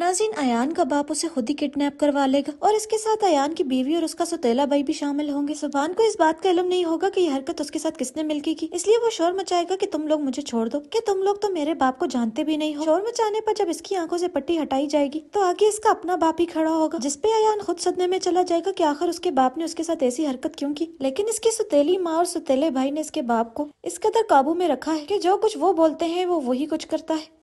नाजीन अयान का बाप उसे खुद ही किडनैप करवा लेगा और इसके साथ अयान की बीवी और उसका सतेला भाई भी शामिल होंगे सुबान को इस बात का इलम नहीं होगा कि यह हरकत उसके साथ किसने मिलके की इसलिए वो शोर मचाएगा कि तुम लोग मुझे छोड़ दो कि तुम लोग तो मेरे बाप को जानते भी नहीं हो शोर मचाने पर जब इसकी आंखों से पट्टी हटाई जाएगी तो आगे इसका अपना बाप ही खड़ा होगा जिसपे अयान खुद सदमे में चला जाएगा की आखिर उसके बाप ने उसके साथ ऐसी हरकत क्यूँ की लेकिन इसकी सुतेली माँ और सुतेले भाई ने इसके बाप को इस कदर काबू में रखा है की जो कुछ वो बोलते हैं वो वही कुछ करता है